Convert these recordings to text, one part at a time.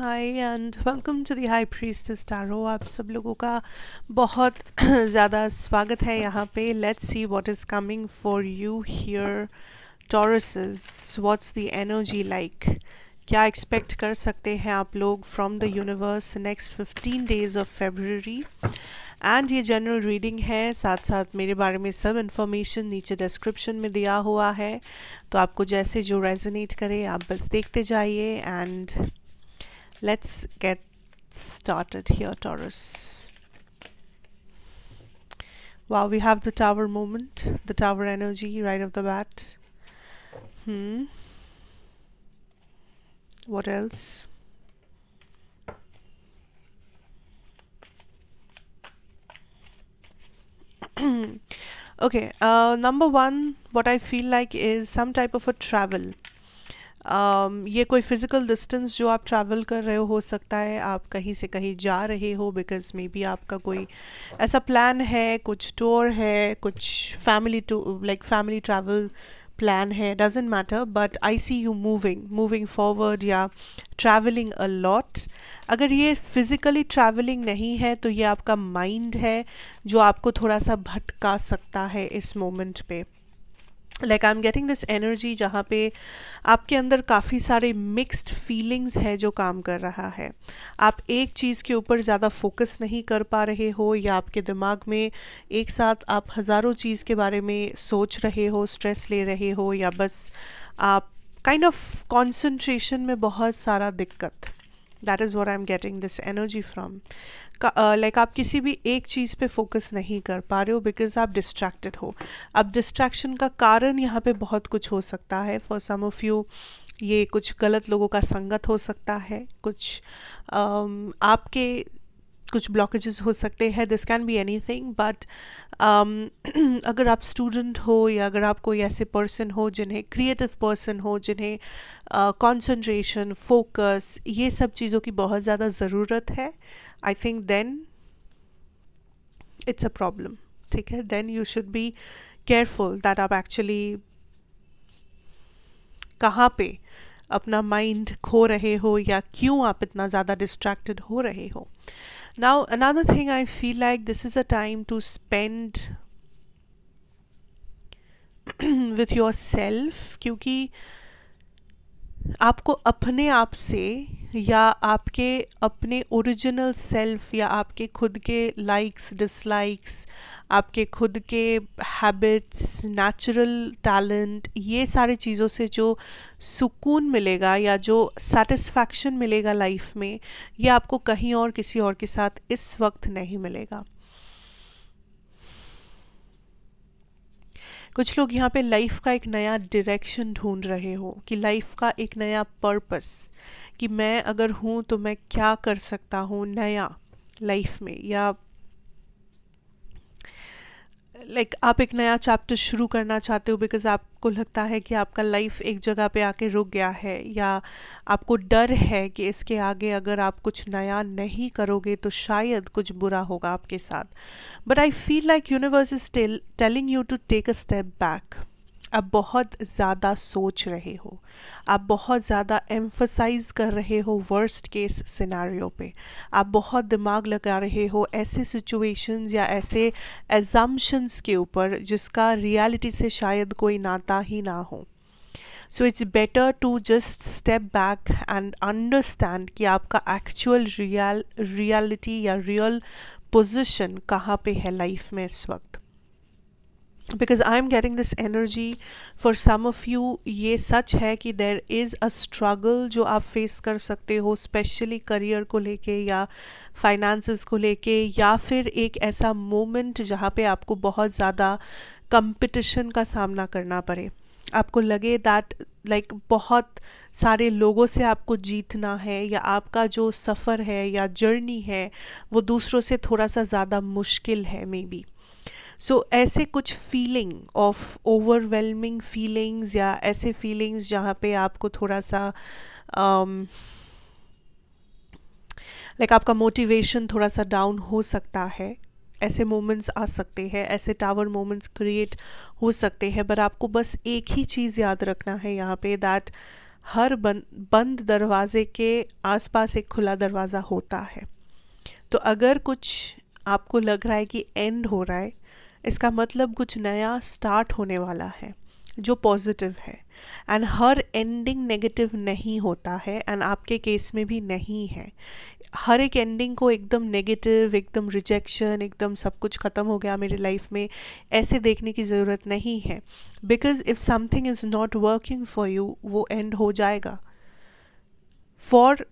Hi and welcome to the high star हो आप सब लोगों का बहुत ज़्यादा स्वागत है यहाँ पे let's see what is coming for you here Taurus what's the energy like क्या एक्सपेक्ट कर सकते हैं आप लोग from the universe next fifteen days of February and ये जनरल रीडिंग है साथ साथ मेरे बारे में सब इन्फॉर्मेशन नीचे डिस्क्रिप्शन में दिया हुआ है तो आपको जैसे जो रेजोनेट करे आप बस देखते जाइए and Let's get started here, Taurus. Wow, we have the tower moment, the tower energy right off the bat. Hmm. What else? okay, uh, number one, what I feel like is some type of a travel um, ये कोई physical distance जो आप travel कर रहे हो हो सकता है आप कहीं से कहीं जा रहे हो बिकॉज मे बी आपका कोई ऐसा प्लान है कुछ टूर है कुछ family too like family travel plan है doesn't matter but I see you moving moving forward या ट्रैवलिंग अ लॉट अगर ये फिज़िकली ट्रैवलिंग नहीं है तो ये आपका माइंड है जो आपको थोड़ा सा भटका सकता है इस मोमेंट पे like I am getting this energy जहाँ पे आपके अंदर काफ़ी सारे मिक्स्ड फीलिंग्स है जो काम कर रहा है आप एक चीज़ के ऊपर ज़्यादा फोकस नहीं कर पा रहे हो या आपके दिमाग में एक साथ आप हज़ारों चीज़ के बारे में सोच रहे हो स्ट्रेस ले रहे हो या बस आप काइंड ऑफ कॉन्सेंट्रेशन में बहुत सारा दिक्कत that is what I am getting this energy from like आप किसी भी एक चीज़ पे फोकस नहीं कर पा रहे हो बिकॉज आप डिस्ट्रैक्टेड हो अब डिस्ट्रैक्शन का कारण यहाँ पे बहुत कुछ हो सकता है फॉर सम ऑफ यू ये कुछ गलत लोगों का संगत हो सकता है कुछ um, आपके कुछ ब्लॉकेजेस हो सकते हैं this can be anything but अगर आप स्टूडेंट हो या अगर आप कोई ऐसे पर्सन हो जिन्हें क्रिएटिव पर्सन हो जिन्हें कॉन्सनट्रेशन uh, फोकस ये सब चीज़ों की बहुत ज़्यादा ज़रूरत है uh, I think then it's a problem. Okay? Then you should be careful that up actually kahape apna mind kho rahe ho ya kyu aap itna zyada distracted ho rahe ho. Now another thing I feel like this is a time to spend with yourself kyunki आपको अपने आप से या आपके अपने original self या आपके खुद के लाइक्स डिसलाइक्स आपके खुद के हैबिट्स नेचुरल टैलेंट ये सारी चीज़ों से जो सुकून मिलेगा या जो सेटिस्फैक्शन मिलेगा लाइफ में ये आपको कहीं और किसी और के साथ इस वक्त नहीं मिलेगा कुछ लोग यहाँ पे लाइफ का एक नया डायरेक्शन ढूंढ रहे हो कि लाइफ का एक नया पर्पस कि मैं अगर हूँ तो मैं क्या कर सकता हूँ नया लाइफ में या लाइक like, आप एक नया चैप्टर शुरू करना चाहते हो बिकॉज आपको लगता है कि आपका लाइफ एक जगह पे आके रुक गया है या आपको डर है कि इसके आगे अगर आप कुछ नया नहीं करोगे तो शायद कुछ बुरा होगा आपके साथ but I feel like universe is telling you to take a step back आप बहुत ज़्यादा सोच रहे हो आप बहुत ज़्यादा एम्फसाइज कर रहे हो वर्स्ट केस सिनारियों पे आप बहुत दिमाग लगा रहे हो ऐसे सिचुएशंस या ऐसे एजाम्पन्स के ऊपर जिसका रियलिटी से शायद कोई नाता ही ना हो so it's better to just step back and understand कि आपका एक्चुअल रियल रियलिटी या रियल पोजिशन कहाँ पे है लाइफ में इस वक्त I am getting this energy for some of you ये सच है कि देर इज़ अ स्ट्रगल जो आप फेस कर सकते हो स्पेशली करियर को लेके या फाइनेंस को लेके या फिर एक ऐसा मोमेंट जहाँ पे आपको बहुत ज़्यादा competition का सामना करना पड़े आपको लगे दैट लाइक like, बहुत सारे लोगों से आपको जीतना है या आपका जो सफ़र है या जर्नी है वो दूसरों से थोड़ा सा ज़्यादा मुश्किल है मे बी सो so, ऐसे कुछ फीलिंग ऑफ ओवरवेलमिंग फीलिंग्स या ऐसे फीलिंग्स जहाँ पे आपको थोड़ा सा um, लाइक like आपका मोटिवेशन थोड़ा सा डाउन हो सकता है ऐसे मोमेंट्स आ सकते हैं ऐसे टावर मोमेंट्स क्रिएट हो सकते हैं बट आपको बस एक ही चीज़ याद रखना है यहाँ पे दैट हर बंद बंद दरवाजे के आसपास एक खुला दरवाज़ा होता है तो अगर कुछ आपको लग रहा है कि एंड हो रहा है इसका मतलब कुछ नया स्टार्ट होने वाला है जो पॉजिटिव है एंड हर एंडिंग नेगेटिव नहीं होता है एंड आपके केस में भी नहीं है हर एक एंडिंग को एकदम नेगेटिव एकदम रिजेक्शन एकदम सब कुछ ख़त्म हो गया मेरी लाइफ में ऐसे देखने की ज़रूरत नहीं है because if something is not working for you वो एंड हो जाएगा फॉर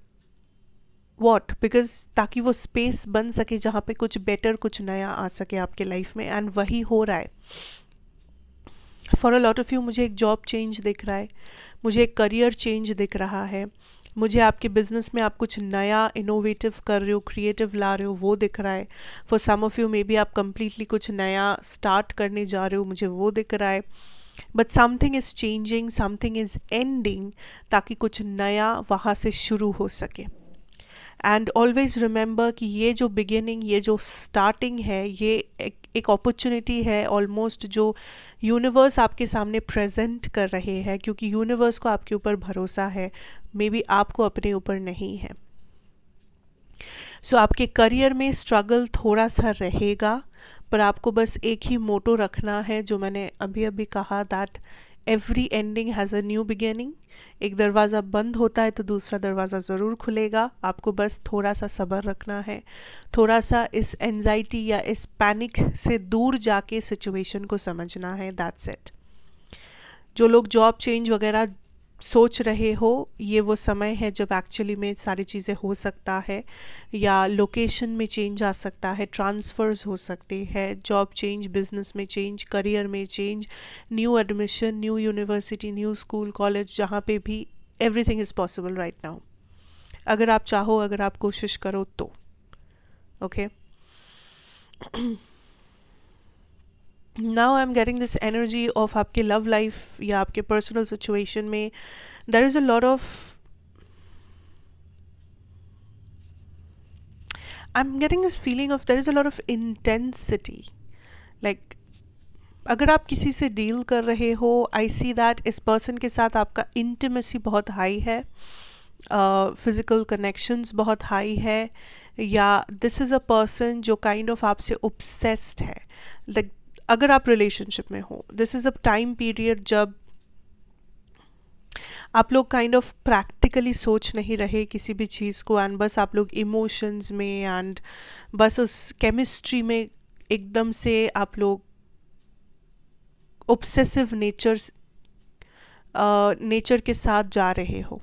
वॉट बिकॉज ताकि वो स्पेस बन सके जहाँ पे कुछ बेटर कुछ नया आ सके आपके लाइफ में एंड वही हो रहा है for a lot of you मुझे एक जॉब चेंज दिख रहा है मुझे एक करियर चेंज दिख रहा है मुझे आपके बिजनेस में आप कुछ नया इनोवेटिव कर रहे हो क्रिएटिव ला रहे हो वो दिख रहा है for some of you maybe आप कंप्लीटली कुछ नया स्टार्ट करने जा रहे हो मुझे वो दिख रहा है but something is changing something is ending ताकि कुछ नया वहाँ से शुरू हो सके एंड ऑलवेज रिमेंबर कि ये जो बिगिनिंग ये जो स्टार्टिंग है ये एक अपॉर्चुनिटी है ऑलमोस्ट जो यूनिवर्स आपके सामने प्रेजेंट कर रहे हैं क्योंकि यूनिवर्स को आपके ऊपर भरोसा है मे बी आपको अपने ऊपर नहीं है सो so, आपके करियर में स्ट्रगल थोड़ा सा रहेगा पर आपको बस एक ही मोटो रखना है जो मैंने अभी अभी कहा that every ending has a new beginning एक दरवाज़ा बंद होता है तो दूसरा दरवाज़ा ज़रूर खुलेगा आपको बस थोड़ा सा सब्र रखना है थोड़ा सा इस एनजाइटी या इस पैनिक से दूर जाके सिचुएशन को समझना है दैट्स इट जो लोग जॉब चेंज वगैरह सोच रहे हो ये वो समय है जब एक्चुअली में सारी चीज़ें हो सकता है या लोकेशन में चेंज आ सकता है ट्रांसफ़र्स हो सकते हैं जॉब चेंज बिजनेस में चेंज करियर में change new admission new university new school college जहाँ पे भी everything is possible right now अगर आप चाहो अगर आप कोशिश करो तो okay okay? Now I am getting this energy of आपके लव लाइफ या आपके पर्सनल सिचुएशन में there is a lot of I am getting this feeling of there is a lot of intensity like अगर आप किसी से deal कर रहे हो आई सी दैट इस पर्सन के साथ आपका इंटीमेसी बहुत हाई है फिज़िकल कनेक्शंस बहुत हाई है या दिस इज़ अ पर्सन जो काइंड kind ऑफ of आपसे ऑब्सेस्ड है लाइक अगर आप रिलेशनशिप में हो this is a time period जब आप लोग काइंड ऑफ प्रैक्टिकली सोच नहीं रहे किसी भी चीज़ को एंड बस आप लोग इमोशंस में एंड बस उस केमिस्ट्री में एकदम से आप लोग ऑब्सेसिव नेचर नेचर के साथ जा रहे हो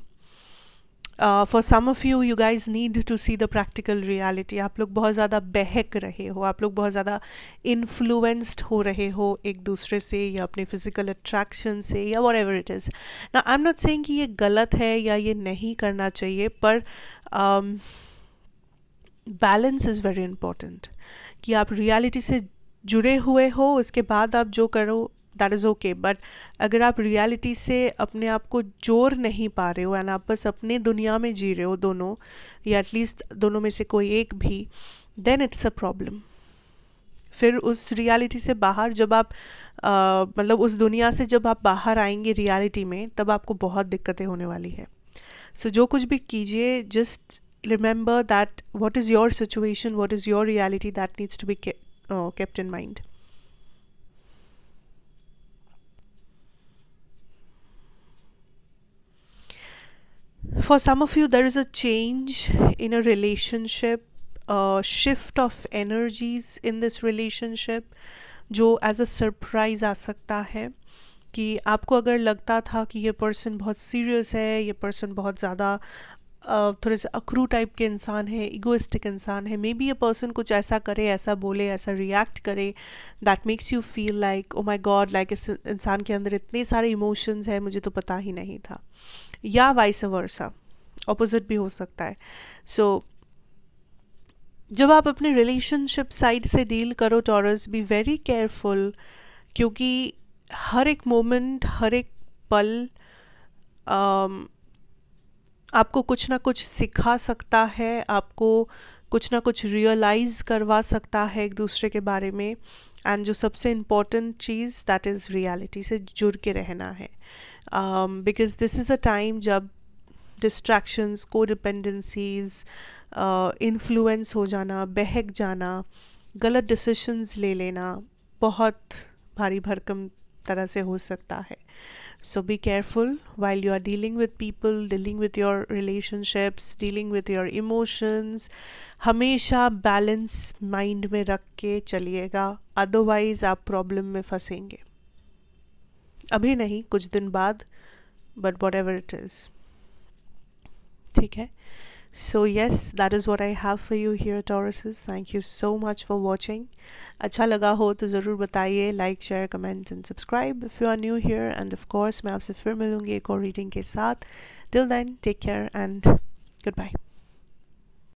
for some of you you guys need to see the practical reality आप लोग बहुत ज़्यादा बहक रहे हो आप लोग बहुत ज़्यादा इन्फ्लुएंस्ड हो रहे हो एक दूसरे से या अपने फिजिकल अट्रैक्शन से या वॉर एवर इट इज़ ना आई एम नॉट सेंग कि ये गलत है या ये नहीं करना चाहिए पर बैलेंस इज़ वेरी इम्पोर्टेंट कि आप रियलिटी से जुड़े हुए हो उसके बाद आप जो करो दैट इज़ ओके बट अगर आप रियलिटी से अपने आप को जोर नहीं पा रहे हो एंड आप बस अपने दुनिया में जी रहे हो दोनों या एटलीस्ट दोनों में से कोई एक भी देन इट्स अ प्रॉब्लम फिर उस रियलिटी से बाहर जब आप मतलब उस दुनिया से जब आप बाहर आएंगे रियलिटी में तब आपको बहुत दिक्कतें होने वाली है सो so, जो कुछ भी कीजिए just remember that what is your situation what is your reality that needs to be kept in mind for some of you there is a change in a relationship a shift of energies in this relationship जो as a surprise आ सकता है कि आपको अगर लगता था कि ये पर्सन बहुत सीरियस है ये पर्सन बहुत ज़्यादा थोड़े से अखरू टाइप के इंसान है इगोइस्टिक इंसान है मे बी अ पर्सन कुछ ऐसा करे ऐसा बोले ऐसा रिएक्ट करे that makes you feel like oh my god like इस इंसान के अंदर इतने सारे इमोशंस हैं मुझे तो पता ही नहीं था या वाइस वर्सा ऑपोजिट भी हो सकता है सो so, जब आप अपने रिलेशनशिप साइड से डील करो टॉरस बी वेरी केयरफुल क्योंकि हर एक मोमेंट हर एक पल um, आपको कुछ ना कुछ सिखा सकता है आपको कुछ ना कुछ रियलाइज़ करवा सकता है एक दूसरे के बारे में एंड जो सबसे इम्पॉर्टेंट चीज़ दैट इज़ रियलिटी से जुड़ के रहना है because this is a time जब डिस्ट्रैक्शंस को डिपेंडेंसीज इन्फ्लुएंस हो जाना बहक जाना गलत डिसीशंस ले लेना बहुत भारी भरकम तरह से हो सकता है So be careful while you are dealing with people, dealing with your relationships, dealing with your emotions. हमेशा बैलेंस माइंड में रख के चलिएगा अदरवाइज आप प्रॉब्लम में फंसेंगे अभी नहीं कुछ दिन बाद but whatever it is ठीक है So, yes, that is what I have for you here, Tauruses. Thank you so much for watching. अच्छा लगा हो तो ज़रूर बताइए like share comment and subscribe if you are new here and of course मैं आपसे फिर मिलूंगी एक और रीडिंग के साथ till then take care and good bye